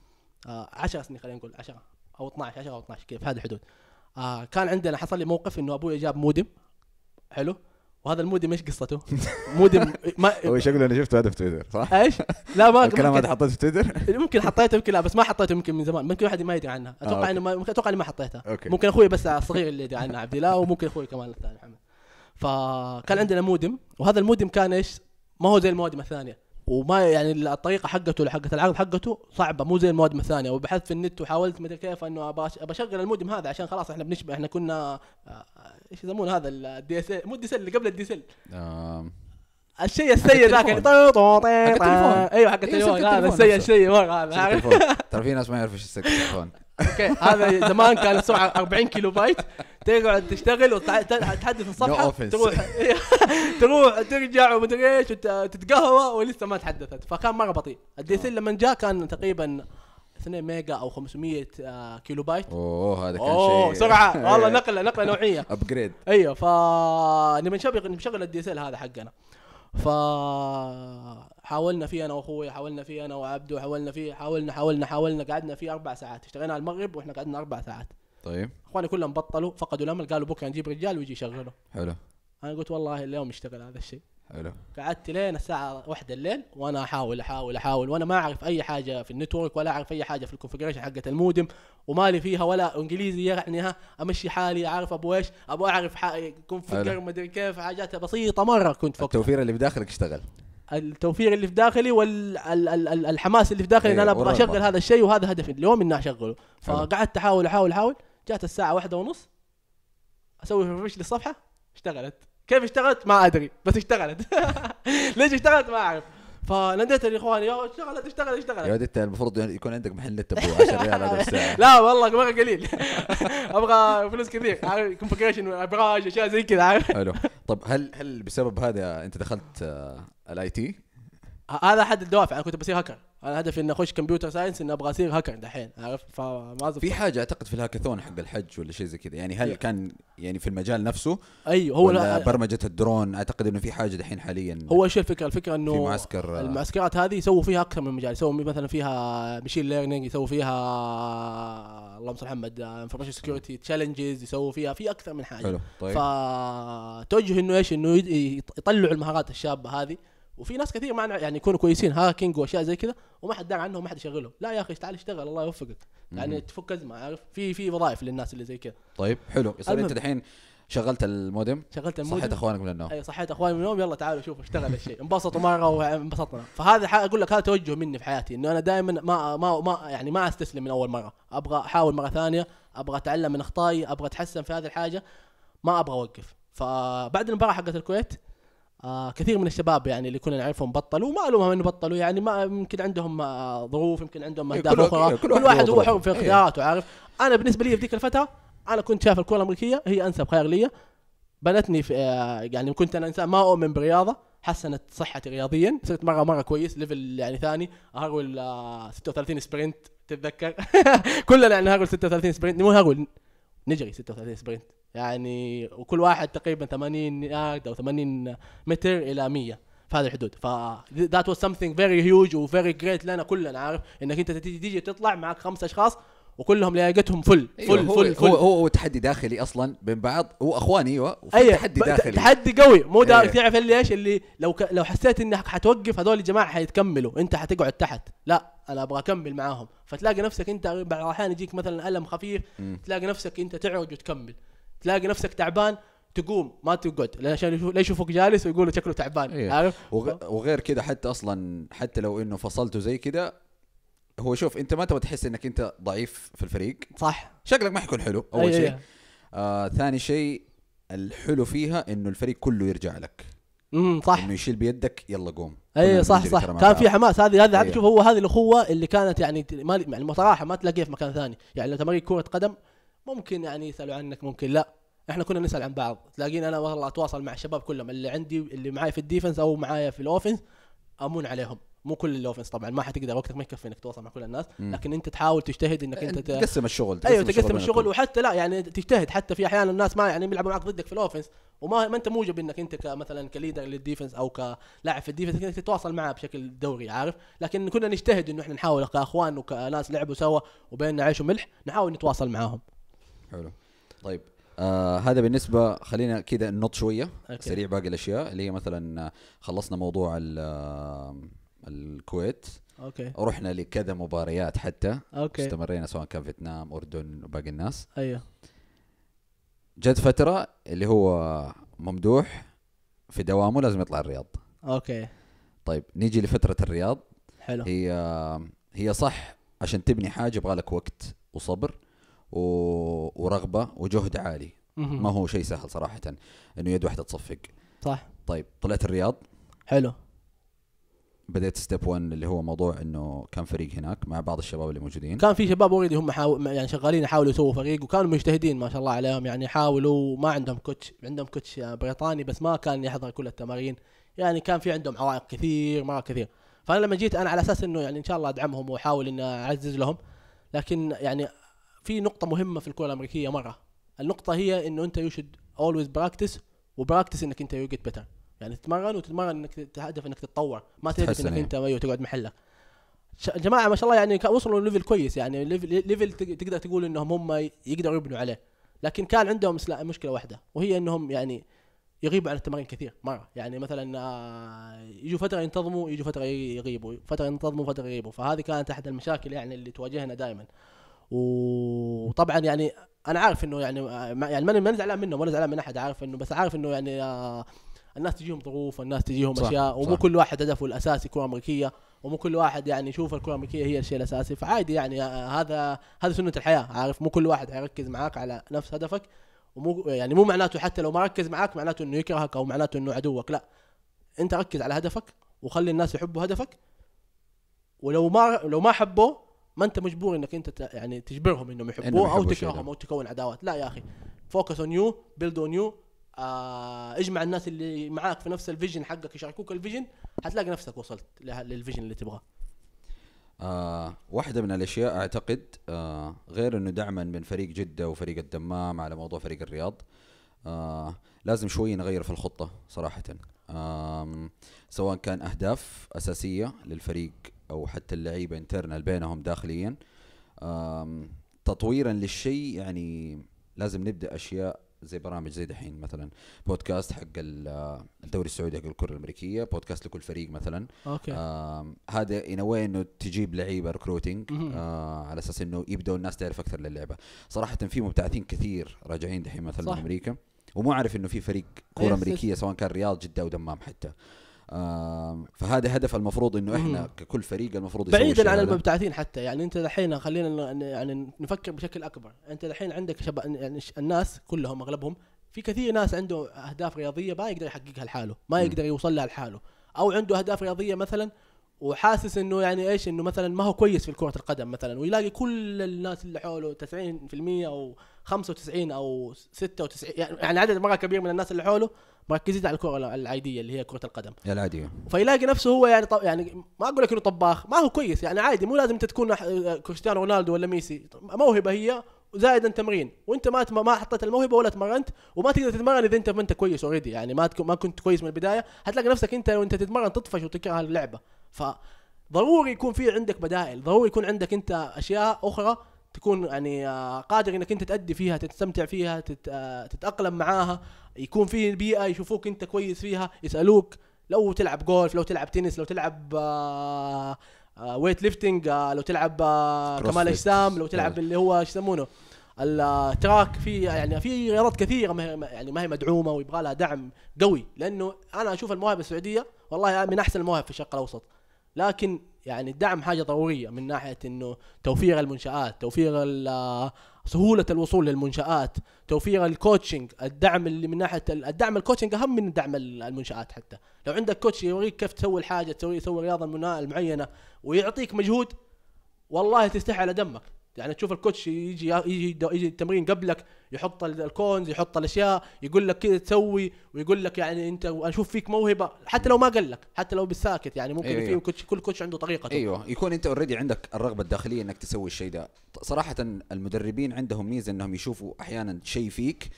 آه عشر سنين خلينا نقول عشرة او 12 10 او 12 كذا في هذه الحدود آه كان عندنا حصل لي موقف انه ابوي جاب مودم حلو وهذا المودم ايش قصته؟ مودم ما هو شكله انا شفته هذا في تويتر صح؟ ايش؟ لا ما الكلام هذا حطيته في تويتر؟ ممكن حطيته يمكن لا بس ما حطيته يمكن من زمان ممكن واحد ما يدري عنها آه، اتوقع آه انه ما اتوقع اني ما حطيتها أوكي. ممكن اخوي بس الصغير اللي يدري عنها عبد الله وممكن اخوي كمان الثاني محمد فكان عندنا مودم وهذا المودم كان ايش؟ ما هو زي الموادم الثانيه وما يعني الطريقه حقته حقه العرض حقته صعبه مو زي المواد الثانيه وبحثت في النت وحاولت مدري كيف انه ابى اشغل المودم هذا عشان خلاص احنا بنشبه احنا كنا آه، ايش يسمون هذا الدي اس مو الدي اللي قبل الدي اس الشيء السيء ذاك يعني. التليفون طيب، طيب، طيب، آه، ايوه حق إيه، التليفون هذا السيء الشيء هذا ترى في ناس ما يعرفوا ايش التليفون اوكي هذا زمان كان السرعه 40 كيلو بايت تقعد تشتغل وتحدث الصفحه تروح تروح ترجع ومدري ايش وتتقهوى ولسه ما تحدثت فكان مره بطيء الدي oh. لما جاء كان تقريبا 2 ميجا او 500 آه، كيلو بايت اوه هذا كان شيء اوه سرعه والله نقله نقله نوعيه ابجريد ايوه ف نبي نشغل نشغل الدي اس ال هذا حقنا فحاولنا فيه انا واخوي حاولنا فيه انا وعبده حاولنا فيه حاولنا حاولنا حاولنا قعدنا فيه اربع ساعات اشتغلنا على المغرب واحنا قعدنا اربع ساعات طيب اخواني كلهم بطلوا فقدوا الامل قالوا بكره نجيب رجال ويجي يشغله حلو انا قلت والله اليوم يشتغل هذا الشيء حلو قعدت لين الساعه واحدة الليل وانا احاول احاول احاول وانا ما اعرف اي حاجه في النتورك ولا اعرف اي حاجه في الكونفجريشن حقه المودم ومالي فيها ولا انجليزي يعني ها امشي حالي اعرف ابو ايش ابو اعرف كونفجر مدري كيف حاجات بسيطه مره كنت فكرت التوفير اللي بداخلك اشتغل التوفير اللي في داخلي والحماس اللي في داخلي ان إيه، انا ابغى اشغل هذا الشيء وهذا هدفي اليوم اني اشغله فقعدت احاول احاول احاول جات الساعه واحدة ونص اسوي ريفرش للصفحه اشتغلت كيف اشتغلت ما ادري بس اشتغلت ليش اشتغلت ما اعرف فناديت الاخوان يا اشتغلت اشتغلت اشتغلت يا انت المفروض يكون عندك محل نت 10 ريال هذا الساعه لا والله مره قليل ابغى فلوس كثير عارف كونفجريشن ابراج اشياء زي كذا عارف حلو طب هل هل بسبب هذا انت دخلت آه، الاي تي؟ هذا احد الدوافع انا كنت بصير هاكر انا هدفي اني اخش كمبيوتر ساينس اني ابغى اصير هاكر دحين عارف فما في حاجه اعتقد في الهاكاثون حق الحج ولا شيء زي كذا يعني هل إيه. كان يعني في المجال نفسه ايوه هو ولا برمجه الدرون اعتقد انه في حاجه دحين حاليا هو ايش الفكره الفكره انه في معسكر آه. المعسكرات هذه يسووا فيها اكثر من مجال يسووا مثلا فيها مشين ليرنينج يسووا فيها اللهم صل محمد انفورميشن سكيورتي تشالنجز يسووا فيها في اكثر من حاجه حلو طيب فتوجه انه ايش انه يطلعوا المهارات الشابه هذه وفي ناس كثير ما يعني يكونوا كويسين هاكينج واشياء زي كذا وما حد داري عنهم ما حد يشغلهم لا يا اخي تعال اشتغل الله يوفقك يعني تفك ازمه عارف في في وظائف للناس اللي زي كذا طيب حلو يصير انت الحين شغلت المودم شغلت المودم صحيت اخوانك من النوم اي أيوة، صحيت اخواني من النوم يلا تعالوا شوفوا اشتغل الشيء انبسطوا مره وانبسطنا فهذا اقول لك هذا توجه مني في حياتي انه انا دائما ما ما ما يعني ما استسلم من اول مره ابغى احاول مره ثانيه ابغى اتعلم من اخطائي ابغى اتحسن في هذه الحاجه ما ابغى اوقف فبعد المباراه حقت الكويت آه كثير من الشباب يعني اللي كنا نعرفهم بطلوا ما الومهم انه بطلوا يعني ما يمكن عندهم آه ظروف يمكن عندهم إيه، اهداف إيه اخرى كل, كل واحد هو حر في اختياراته إيه. عارف انا بالنسبه لي في ذيك الفتره انا كنت شايف الكره الامريكيه هي انسب خيار لي بنتني في آه يعني كنت انا انسان ما اؤمن برياضه حسنت صحتي رياضيا صرت مره مره كويس ليفل يعني ثاني هارول 36 سبرنت تتذكر كلنا يعني هارول 36 سبرنت مو هارول نجري 36 سبرنت يعني وكل واحد تقريبا 80 يارد او 80 متر الى 100 في هذه الحدود ف ذات واز سمثينج فيري هيوج وفيري جريت لنا كلنا عارف انك انت تيجي تطلع معك خمس اشخاص وكلهم لياقتهم فل فل أيوة فل هو فل هو, هو, هو تحدي داخلي اصلا بين بعض هو اخوان ايوه أيوة تحدي داخلي تحدي قوي مو أيوة. دارك تعرف اللي ايش اللي لو ك... لو حسيت انك حتوقف هذول الجماعه حيتكملوا انت حتقعد تحت لا انا ابغى اكمل معاهم فتلاقي نفسك انت بعض الاحيان يجيك مثلا الم خفيف تلاقي نفسك انت تعرج وتكمل تلاقي نفسك تعبان تقوم ما تقعد عشان لا يشوفوك جالس ويقولوا شكله تعبان إيه. عارف وغ... وغير كذا حتى اصلا حتى لو انه فصلته زي كذا هو شوف انت ما تبغى تحس انك انت ضعيف في الفريق صح شكلك ما حيكون حلو اول أيه شيء إيه. آه ثاني شيء الحلو فيها انه الفريق كله يرجع لك امم صح انه يشيل بيدك يلا قوم اي صح صح كان في حماس هذه هذا أيه. شوف هو هذه الاخوه اللي كانت يعني ما يعني صراحه ما تلاقيها في مكان ثاني يعني لو تمارين كره قدم ممكن يعني يسالوا عنك ممكن لا احنا كنا نسال عن بعض تلاقيني انا والله اتواصل مع الشباب كلهم اللي عندي اللي معاي في الديفنس او معايا في الاوفنس امون عليهم مو كل الاوفنس طبعا ما حتقدر وقتك ما يكفي انك تتواصل مع كل الناس مم. لكن انت تحاول تجتهد انك انت تقسم الشغل تقسم ايوه تقسم الشغل وحتى لا يعني تجتهد حتى في احيانا الناس ما يعني بيلعبوا معك ضدك في الاوفنس وما ما انت موجب انك انت كمثلا كليدر للديفنس او كلاعب في الديفنس انك تتواصل معاه بشكل دوري عارف لكن كنا نجتهد انه احنا نحاول كاخوان وكناس لعبوا سوا وبيننا عيش وملح نحاول نتواصل معاهم حلو طيب آه هذا بالنسبة خلينا كذا ننط شوية أوكي. سريع باقي الأشياء اللي هي مثلا آه، خلصنا موضوع آه، الكويت اوكي رحنا لكذا مباريات حتى اوكي استمرينا سواء كان فيتنام اردن وباقي الناس ايوه جت فترة اللي هو ممدوح في دوامه لازم يطلع الرياض اوكي طيب نيجي لفترة الرياض حلو هي آه، هي صح عشان تبني حاجة يبغى لك وقت وصبر و... ورغبه وجهد عالي ما هو شيء سهل صراحه انه يد واحده تصفق صح طيب طلعت الرياض حلو بديت ستيب 1 اللي هو موضوع انه كان فريق هناك مع بعض الشباب اللي موجودين كان في شباب اوريدي هم حاو... يعني شغالين يحاولوا يسووا فريق وكانوا مجتهدين ما شاء الله عليهم يعني حاولوا ما عندهم كوتش عندهم كوتش بريطاني بس ما كان يحضر كل التمارين يعني كان في عندهم عوائق كثير مره كثير فانا لما جيت انا على اساس انه يعني ان شاء الله ادعمهم واحاول اني اعزز لهم لكن يعني في نقطه مهمه في الكره الامريكيه مره النقطه هي انه انت يو شود اولويز براكتس وبراكتس انك انت يو جيت بيتر يعني تتمرن وتتمرن انك تهدف انك تتطور ما تهدف انك انت ايوه تقعد محلك جماعه ما شاء الله يعني وصلوا ليفل كويس يعني ليفل تقدر تقول انهم هم يقدروا يبنوا عليه لكن كان عندهم مشكله واحده وهي انهم يعني يغيبوا عن التمارين كثير مره يعني مثلا آه، يجوا فتره ينتظموا يجوا فتره يغيبوا فتره ينتظموا فتره يغيبوا فهذه كانت احد المشاكل يعني اللي تواجهنا دائما وطبعا يعني انا عارف انه يعني آه، يعني ماني ماني زعلان منهم ولا زعلان من احد عارف انه بس عارف انه يعني آه الناس تجيهم ظروف والناس تجيهم صح اشياء ومو صح كل واحد هدفه الاساسي كره امريكيه ومو كل واحد يعني يشوف الكره الامريكيه هي الشيء الاساسي فعادي يعني آه، آه، هذا هذا سنه الحياه عارف مو كل واحد حيركز معاك على نفس هدفك ومو يعني مو معناته حتى لو ما ركز معاك معناته انه يكرهك او معناته انه عدوك لا انت ركز على هدفك وخلي الناس يحبوا هدفك ولو ما لو ما حبوه ما انت مجبور انك انت يعني تجبرهم انهم يحبوه او تكرههم او تكون عداوات لا يا اخي فوكس اون يو بيلد اون يو اجمع الناس اللي معاك في نفس الفيجن حقك يشاركوك الفيجن حتلاقي نفسك وصلت للفيجن اللي تبغاه آه واحدة من الأشياء أعتقد آه غير أنه دعما من فريق جدة وفريق الدمام على موضوع فريق الرياض آه لازم شوي نغير في الخطة صراحة آه سواء كان أهداف أساسية للفريق او حتى اللعيبه انترنال بينهم داخليا تطويرا للشيء يعني لازم نبدا اشياء زي برامج زي دحين مثلا بودكاست حق آه، الدوري السعودي حق الكره الامريكيه بودكاست لكل فريق مثلا اوكي هذا ان انه تجيب لعيبه ريكروتنج آه على اساس انه يبداوا الناس تعرف اكثر للعبه صراحه في مبتعثين كثير راجعين دحين مثلا صح. من امريكا ومو عارف انه في فريق إيه، كره امريكيه سواء كان رياض جده او دمام حتى فهذا هدف المفروض انه احنا ككل فريق المفروض بعيدا عن المبتعثين حتى يعني انت الحين خلينا يعني نفكر بشكل اكبر انت الحين عندك شباب يعني الناس كلهم اغلبهم في كثير ناس عنده اهداف رياضيه ما يقدر يحققها لحاله ما يقدر يوصل لها لحاله او عنده اهداف رياضيه مثلا وحاسس انه يعني ايش انه مثلا ما هو كويس في كره القدم مثلا ويلاقي كل الناس اللي حوله 90% او 95 او 96 يعني-, يعني عدد مره كبير من الناس اللي حوله مركزين على الكره العاديه اللي هي كره القدم العاديه فيلاقي نفسه هو يعني طب يعني ما اقول لك انه طباخ ما هو كويس يعني عادي مو لازم انت تكون آه، كريستيانو رونالدو ولا ميسي موهبه هي زائدا تمرين وانت ما ما حطيت الموهبه ولا تمرنت وما تقدر تتمرن اذا انت ما انت كويس اوريدي يعني ما ما كنت كويس من البدايه حتلاقي نفسك انت وانت تتمرن تطفش وتكره اللعبه ف ضروري يكون في عندك بدائل ضروري يكون عندك انت اشياء اخرى تكون يعني آه، قادر انك انت تأدي فيها تستمتع فيها آه، تتأقلم معاها يكون في بيئة يشوفوك انت كويس فيها يسألوك لو تلعب جولف لو تلعب تنس لو تلعب ويت آه، ليفتنج لو تلعب كمال اجسام لو تلعب أيوة. اللي هو ايش يسمونه التراك في يعني في رياضات كثيره ما هي يعني ما هي مدعومه ويبغى لها دعم قوي لانه انا اشوف المواهب السعوديه والله من احسن المواهب في الشرق الاوسط لكن يعني الدعم حاجه ضروريه من ناحيه انه توفير المنشات توفير سهوله الوصول للمنشات توفير الكوتشنج الدعم اللي من ناحيه الدعم الكوتشنج اهم من دعم المنشات حتى لو عندك كوتش يوريك كيف تسوي الحاجه تسوي تسوي الرياضه المعينه ويعطيك مجهود والله تستحي على دمك يعني تشوف الكوتش يجي يجي يجي التمرين قبلك يحط الكونز يحط الاشياء يقول لك كذا تسوي ويقول لك يعني انت اشوف فيك موهبه حتى لو ما قال لك حتى لو بالساكت يعني ممكن أيوة. في أيوة. كوتش كل كوتش عنده طريقته ايوه يكون انت اوريدي عندك الرغبه الداخليه انك تسوي الشيء ده صراحه المدربين عندهم ميزه انهم يشوفوا احيانا شيء فيك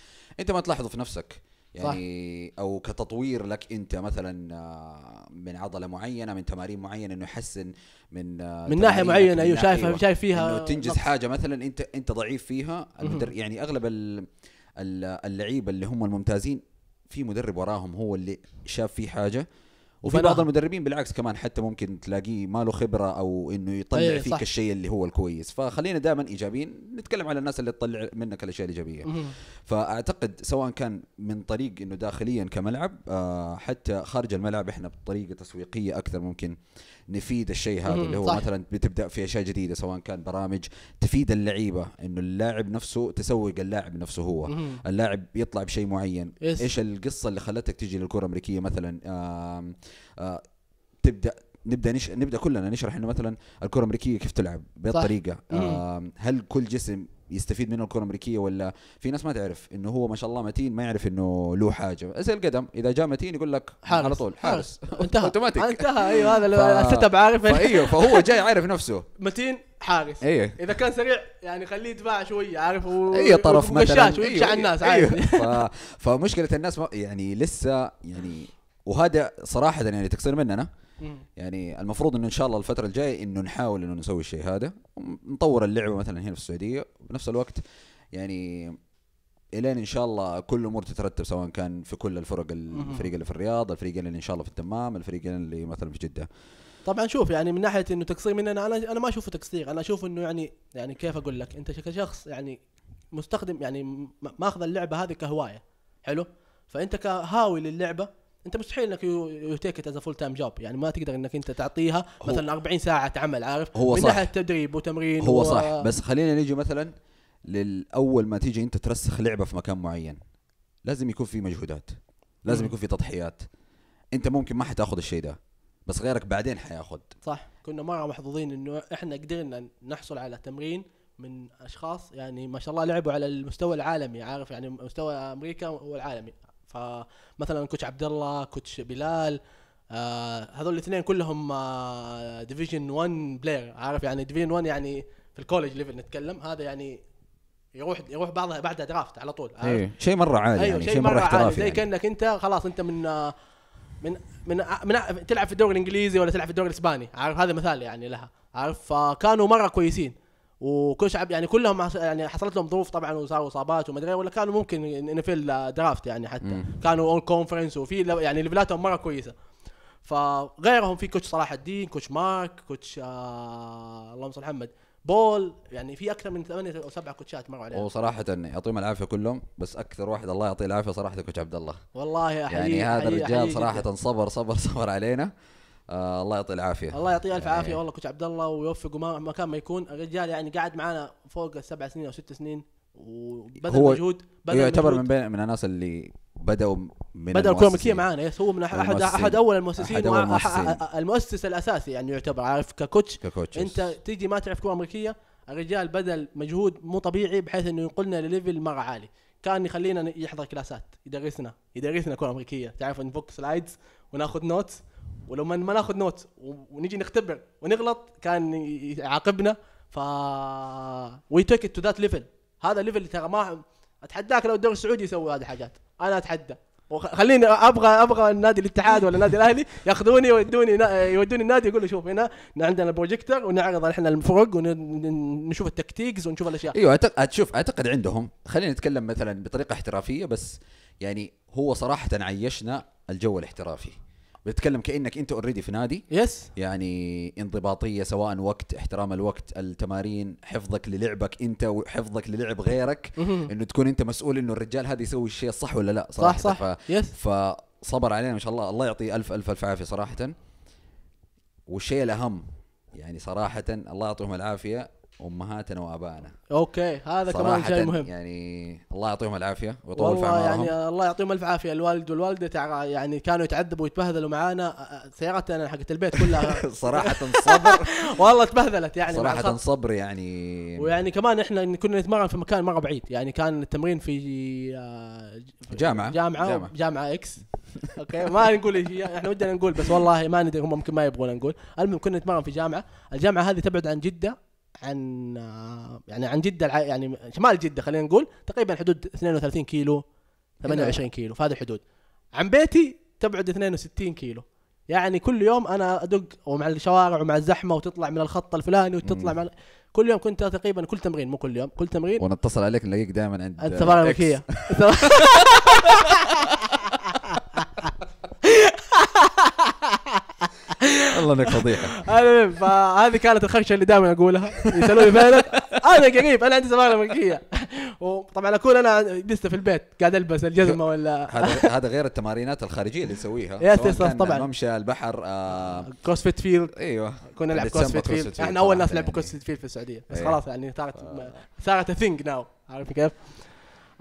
انت ما تلاحظه في نفسك يعني صح. او كتطوير لك انت مثلا آه، من عضله معينه من تمارين معينه انه يحسن من آه، من ناحيه معينه ايوه شايفها شايف فيها انه تنجز نفس. حاجه مثلا انت انت ضعيف فيها المدر يعني اغلب اللعيبه اللي هم الممتازين في مدرب وراهم هو اللي شاف فيه حاجه وفي بعض المدربين بالعكس كمان حتى ممكن تلاقيه ما له خبره او انه يطلع أيه فيك صح. الشيء اللي هو الكويس فخلينا دائما ايجابيين نتكلم على الناس اللي تطلع منك الاشياء الايجابيه فاعتقد سواء كان من طريق انه داخليا كملعب آه حتى خارج الملعب احنا بطريقه تسويقيه اكثر ممكن نفيد الشيء هذا اللي هو صح. مثلا بتبدا في اشياء جديده سواء كان برامج تفيد اللعيبه انه اللاعب نفسه تسوق اللاعب نفسه هو اللاعب يطلع بشيء معين إيش. ايش القصه اللي خلتك تجي للكره الامريكيه مثلا آه آه، تبدا نبدا نش... نبدا كلنا نشرح انه مثلا الكره الامريكيه كيف تلعب بهالطريقه آه، هل كل جسم يستفيد منه الكره الامريكيه ولا في ناس ما تعرف انه هو ما شاء الله متين ما يعرف انه له حاجه زي القدم اذا جاء متين يقول لك حارس على طول حارس, حارس. انتهى اوتوماتيك آه، انتهى ايوه هذا السيت اب عارف ايوه فهو جاي عارف نفسه متين حارس ايه اذا كان سريع يعني خليه يتباع شويه عارف و... اي طرف مثلا ويقشع أيوه، الناس أيوه. عارف ف... فمشكله الناس يعني لسه يعني وهذا صراحه يعني تقصير مننا يعني المفروض انه ان شاء الله الفتره الجايه انه نحاول انه نسوي الشيء هذا نطور اللعبه مثلا هنا في السعوديه وبنفس الوقت يعني الين ان شاء الله كل الامور تترتب سواء كان في كل الفرق الفريق اللي في الرياض الفريق اللي ان شاء الله في الدمام الفريق اللي مثلا في جده طبعا شوف يعني من ناحيه انه تقصير مننا انا انا ما اشوفه تقصير انا اشوف انه يعني يعني كيف اقول لك انت كشخص يعني مستخدم يعني ماخذ اللعبه هذه كهوايه حلو فانت كهاوي للعبه انت مستحيل انك يو تيك از فول تايم جوب يعني ما تقدر انك انت تعطيها مثلا 40 ساعه عمل عارف هو من صح. ناحيه تدريب وتمرين هو و... صح بس خلينا نيجي مثلا للاول ما تيجي انت ترسخ لعبه في مكان معين لازم يكون في مجهودات لازم م. يكون في تضحيات انت ممكن ما حتاخذ الشيء ده بس غيرك بعدين حياخذ صح كنا مره محظوظين انه احنا قدرنا نحصل على تمرين من اشخاص يعني ما شاء الله لعبوا على المستوى العالمي عارف يعني مستوى امريكا والعالمي فمثلا كوتش عبد الله كوتش بلال آه هذول الاثنين كلهم آه ديفيجن 1 بلاير عارف يعني ديفيجن 1 يعني في الكولج ليفل نتكلم هذا يعني يروح يروح بعضها بعدها درافت على طول ايوه شيء مره عادي أيوه يعني شيء مره, مرة احترافي زي يعني. كانك انت خلاص انت من آه، من من, آه، من آه، تلعب في الدوري الانجليزي ولا تلعب في الدوري الاسباني عارف هذا مثال يعني لها عارف فكانوا مره كويسين شعب يعني كلهم يعني حصلت لهم ظروف طبعا وصاروا اصابات وما ادري إيه، ولا كانوا ممكن ان درافت يعني حتى مم. كانوا اون كونفرنس وفي يعني ليفلاتهم مره كويسه فغيرهم في كوتش صلاح الدين كوتش مارك كوتش آه اللهم صل محمد بول يعني في اكثر من ثمانية او سبعة كوتشات مروا عليهم وصراحة يعطيهم العافية كلهم بس اكثر واحد الله يعطيه العافية صراحة كوتش عبد الله والله حبيبي يعني هذا الرجال صراحة صبر صبر صبر علينا آه الله يعطيه العافيه الله يعطيه الف يعني عافيه والله كوتش عبد الله ويوفقه مكان ما يكون الرجال يعني قاعد معانا فوق سبع سنين او ست سنين وبذل هو مجهود بذل يعتبر من بين من الناس اللي بدأوا من بدأ الكره الملكيه معانا هو من احد احد اول المؤسسين, أحد أول المؤسسين. المؤسس الاساسي يعني يعتبر عارف ككوتش ككوتش انت تيجي ما تعرف كره امريكيه الرجال بذل مجهود مو طبيعي بحيث انه ينقلنا لليفل مره عالي كان يخلينا يحضر كلاسات يدرسنا يدرسنا كره امريكيه تعرف نفك سلايدز وناخذ نوتس ولما ما ناخذ نوت ونجي نختبر ونغلط كان يعاقبنا ف وي تيك تو ذات ليفل هذا ليفل ترى ما اتحداك لو الدوري السعودي يسوي هذه الحاجات انا اتحدى وخليني ابغى ابغى النادي الاتحاد ولا النادي الاهلي ياخذوني ويودوني يودوني النادي يقول شوف هنا عندنا البروجيكتر ونعرض احنا الفرق ونشوف التكتيكس ونشوف الاشياء ايوه أعتقد شوف اعتقد عندهم خلينا نتكلم مثلا بطريقه احترافيه بس يعني هو صراحه عيشنا الجو الاحترافي بتتكلم كانك انت اوريدي في نادي يس يعني انضباطيه سواء وقت احترام الوقت التمارين حفظك للعبك انت وحفظك للعب غيرك انه تكون انت مسؤول انه الرجال هذا يسوي الشيء الصح ولا لا صراحه صح صح ف... يس فصبر علينا ما شاء الله الله يعطيه الف الف الف عافيه صراحه والشيء الاهم يعني صراحه الله يعطيهم العافيه امهاتنا وابائنا اوكي هذا كمان شيء مهم يعني الله يعطيهم العافيه ويطول في عمرهم يعني الله يعطيهم الف عافيه الوالد والوالده يعني كانوا يتعذبوا ويتبهذلوا معانا سيارتنا حقت البيت كلها صراحه صبر والله تبهذلت يعني صراحه صبر يعني ويعني كمان احنا كنا نتمرن في مكان مره بعيد يعني كان التمرين في, آه، جامعه جامعه جامعه, جامعة اكس اوكي ما نقول احنا ودنا نقول بس والله ما ندري هم يمكن ما يبغون نقول المهم كنا نتمرن في جامعه الجامعه هذه تبعد عن جده عن يعني عن جده يعني شمال جده خلينا نقول تقريبا حدود 32 كيلو 28 نعم. كيلو في هذه الحدود عن بيتي تبعد 62 كيلو يعني كل يوم انا ادق ومع الشوارع ومع الزحمه وتطلع من الخط الفلاني وتطلع مع كل يوم كنت تقريبا كل تمرين مو كل يوم كل تمرين ونتصل عليك نلاقيك دائما عند السفاره الملكيه والله انك فضيحه فهذه كانت الخشيه اللي دائما اقولها يسالوني فينك انا قريب انا عندي زماله امريكيه وطبعا اكون انا لسه في البيت قاعد البس الجزمه ولا هذا غير التمارينات الخارجيه اللي اسويها يس طبعا ممشى البحر كوسفيت آه، فيلد ايوه كنا نلعب كوسفيت فيلد احنا اول ناس لعبوا كوسفيت فيلد في السعوديه بس إيه. خلاص يعني صارت صارت ثينج ناو عارف كيف؟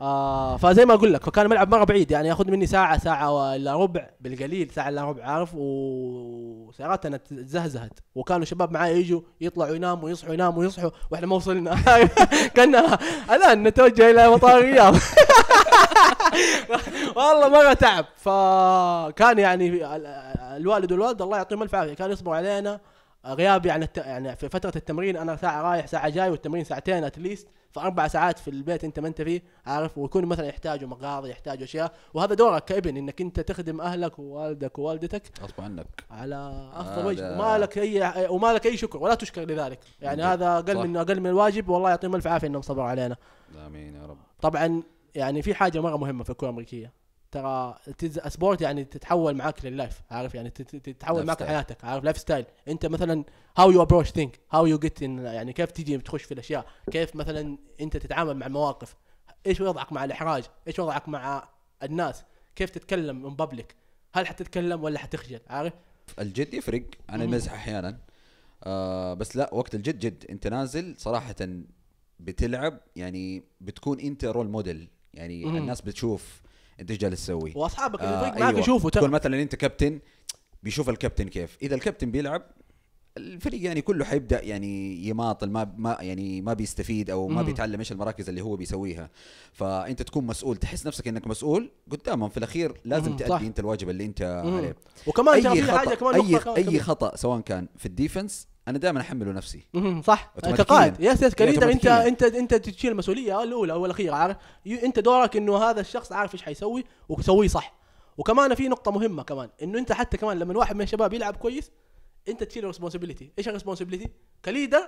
آه فزي ما اقول لك فكان الملعب مره بعيد يعني ياخذ مني ساعه ساعه الا ربع بالقليل ساعه الا ربع عارف وسياراتنا تزهزهت وكانوا شباب معاي يجوا يطلعوا يناموا يصحوا يناموا يصحوا واحنا ما وصلنا كنا الان نتوجه الى مطار الرياض والله مره تعب فكان يعني الوالد والوالد الله يعطيهم الف عافيه كانوا يصبروا علينا غيابي عن الت... يعني في فتره التمرين انا ساعه رايح ساعه جاي والتمرين ساعتين اتليست فاربع ساعات في البيت انت ما انت فيه عارف ويكون مثلا يحتاجوا مغاضي يحتاجوا اشياء وهذا دورك كابن انك انت تخدم اهلك ووالدك ووالدتك غصب عنك على افضل وجه وما لك اي وما لك اي شكر ولا تشكر لذلك يعني هذا اقل من اقل من الواجب والله يعطيهم الف عافيه انهم صبروا علينا امين يا رب طبعا يعني في حاجه مره مهمه في الكره الامريكيه ترى سبورت يعني تتحول معاك لللايف عارف يعني تتحول معاك حياتك عارف لايف ستايل انت مثلا هاو يو ابروش ثينك هاو يو جيت يعني كيف تجي تخش في الاشياء كيف مثلا انت تتعامل مع المواقف ايش وضعك مع الاحراج ايش وضعك مع الناس كيف تتكلم من بابليك هل حتتكلم ولا حتخجل عارف الجد يفرق عن المزح احيانا آه بس لا وقت الجد جد انت نازل صراحه بتلعب يعني بتكون انت رول موديل يعني مم. الناس بتشوف انت ايش جالس تسوي واصحابك اللي آه أيوة. يشوفوا ترى تكون مثلا انت كابتن بيشوف الكابتن كيف اذا الكابتن بيلعب الفريق يعني كله حيبدا يعني يماطل ما ما يعني ما بيستفيد او ما بيتعلم ايش المراكز اللي هو بيسويها فانت تكون مسؤول تحس نفسك انك مسؤول قدامهم في الاخير لازم تؤدي انت الواجب اللي انت عليه وكمان اي خطا حاجة كمان اي خطا, كمان. أي خطأ سواء كان في الديفنس انا دائما احمله نفسي صح انت قائد يس يس كليدر انت انت انت تشيل المسؤوليه آه، الاولى والاخيره عارف انت دورك انه هذا الشخص عارف ايش حيسوي وتسويه صح وكمان في نقطه مهمه كمان انه انت حتى كمان لما واحد من الشباب يلعب كويس انت تشيل الريسبونسبيلتي ايش الريسبونسبيلتي كليدر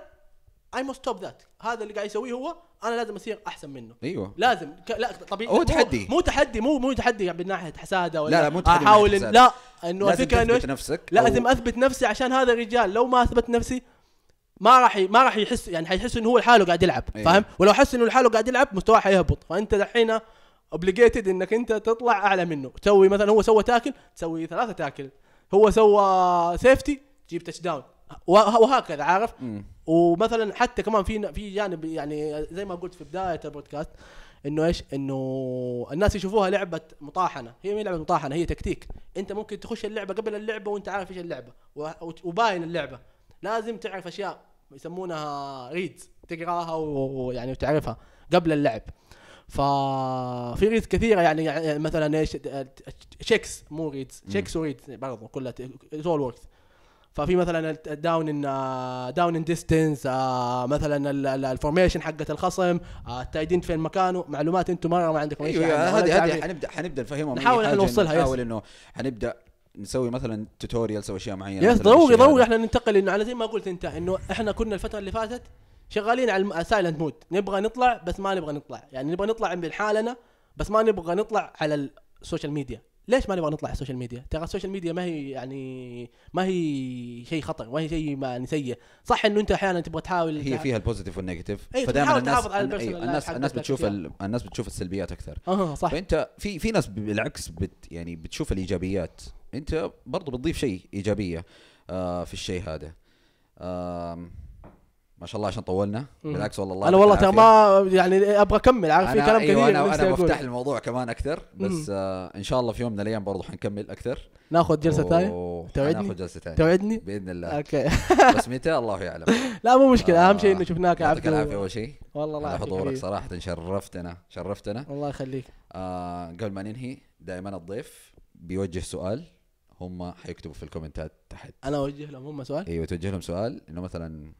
اي موست ستوب ذات هذا اللي قاعد يسويه هو انا لازم اصير احسن منه ايوه لازم ك... لا طبيعي هو تحدي مو تحدي مو مو تحدي يعني من ناحيه حساده ولا لا لا مو تحدي احاول لا انه لازم الفكره انه اثبت نفسك لازم أو... اثبت نفسي عشان هذا الرجال لو ما اثبت نفسي ما راح ي... ما راح يحس يعني حيحس انه هو لحاله قاعد يلعب أيه. فاهم ولو حس انه لحاله قاعد يلعب مستواه حيهبط فانت دحين اوبليجيتد انك انت تطلع اعلى منه تسوي مثلا هو سوى تاكل تسوي ثلاثه تاكل هو سوى سيفتي تجيب تاتش داون وهكذا عارف مم. ومثلا حتى كمان في في جانب يعني زي ما قلت في بدايه البودكاست انه ايش انه الناس يشوفوها لعبه مطاحنه هي ما لعبه مطاحنه هي تكتيك انت ممكن تخش اللعبه قبل اللعبه وانت عارف ايش اللعبه وباين اللعبه لازم تعرف اشياء يسمونها ريدز تقراها ويعني وتعرفها قبل اللعب ففي ريدز كثيره يعني،, يعني مثلا ايش شيكس مو ريدز شيكس وريدز برضه كلها تول وركس ففي مثلا الداون ان داون ان ديستنس مثلا الفورميشن حقه الخصم آه، التايدين فين مكانه معلومات انتم مره ما عندكم اي ايوه هذه هذه حنبدا حنبدا نفهمها نحاول نوصلها نحاول انه حنبدا نسوي مثلا توتوريالز او اشياء معينه يس ضروري ضروري احنا ننتقل انه على زي ما قلت انت انه احنا كنا الفتره اللي فاتت شغالين على السايلنت مود نبغى نطلع بس ما نبغى نطلع يعني نبغى نطلع من حالنا بس ما نبغى نطلع على السوشيال ميديا ليش ما نبغى نطلع على السوشيال ميديا؟ ترى السوشيال ميديا ما هي يعني ما هي شيء خطر ما هي شيء يعني سيء، صح انه انت احيانا تبغى تحاول هي فيها البوزيتيف والنيجاتيف أيه فدائما الناس على إيه، الناس الناس بتشوف الناس بتشوف السلبيات اكثر اه صح فانت في في ناس بالعكس بت يعني بتشوف الايجابيات انت برضو بتضيف شيء ايجابيه آه في الشيء هذا آه ما شاء الله عشان طولنا بالعكس والله الله انا والله ترى ما يعني ابغى اكمل عارف في كلام أيوة كثير انا انا بفتح الموضوع كمان اكثر بس آه ان شاء الله في يوم من الايام برضه حنكمل اكثر ناخذ جلسه ثانيه توعدني ناخذ جلسه ثانيه توعدني باذن الله اوكي بس متى الله يعلم لا مو مشكله آه اهم شيء انه آه، شفناك يا عبد العافيه اول شيء والله الله يعافيك حضورك صراحه شرفتنا شرفتنا الله يخليك آه، قبل ما ننهي دائما الضيف بيوجه سؤال هم حيكتبوا في الكومنتات تحت انا اوجه لهم هم سؤال ايوه توجه لهم سؤال انه مثلا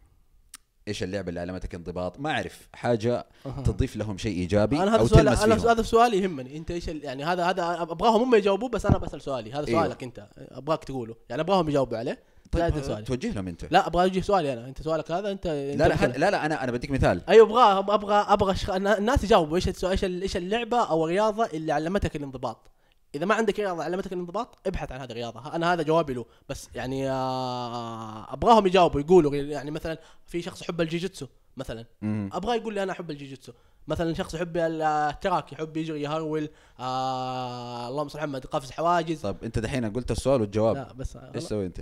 ايش اللعبه اللي علمتك انضباط ما اعرف حاجه تضيف لهم شيء ايجابي انا هذا سؤال انا هذا سؤالي يهمني انت ايش يعني هذا هذا ابغاهم هم يجاوبوه بس انا بسال سؤالي هذا إيوه. سؤالك إيه. انت ابغاك تقوله يعني ابغاهم يجاوبوا عليه طيب سؤالي. توجه لهم انت لا ابغى اوجه سؤالي انا انت سؤالك هذا انت, انت لا, لا لا لا انا انا بديك مثال ايوه ابغى ابغى ابغى الناس يجاوبوا ايش ايش اللعبه او الرياضه اللي علمتك الانضباط اذا ما عندك رياضه علمتك الانضباط ابحث عن هذه الرياضه انا هذا جوابي له بس يعني آه، ابغاهم يجاوبوا يقولوا يعني مثلا في شخص يحب الجيجيتسو مثلا ابغاه يقول لي انا احب الجيجيتسو مثلا شخص يحب آه، التراك يحب يجري يهرول آه اللهم صل محمد قفز حواجز طيب انت دحين قلت السؤال والجواب لا بس ايش سوي انت؟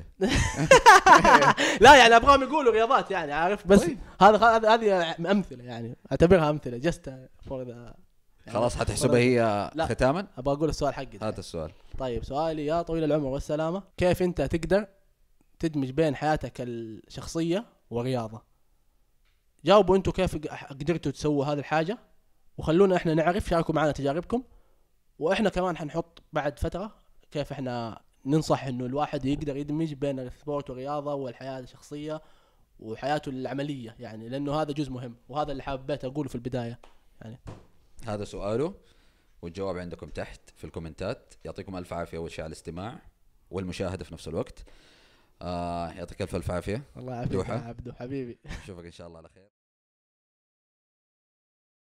لا يعني ابغاهم يقولوا رياضات يعني عارف بس طيب. هذا هذه امثله يعني اعتبرها امثله جست فور ذا يعني خلاص حتحسبها هي لا. ختاما؟ ابغى اقول السؤال حقي هذا طيب. السؤال طيب سؤالي يا طويل العمر والسلامه كيف انت تقدر تدمج بين حياتك الشخصيه والرياضه؟ جاوبوا انتم كيف قدرتوا تسووا هذه الحاجه وخلونا احنا نعرف شاركوا معنا تجاربكم واحنا كمان حنحط بعد فتره كيف احنا ننصح انه الواحد يقدر يدمج بين السبورت والرياضه والحياه الشخصيه وحياته العمليه يعني لانه هذا جزء مهم وهذا اللي حبيت اقوله في البدايه يعني هذا سؤاله والجواب عندكم تحت في الكومنتات يعطيكم الف عافيه اول شيء على الاستماع والمشاهده في نفس الوقت آه يعطيك الف الف عافيه الله يعافيك عبدو حبيبي اشوفك ان شاء الله على خير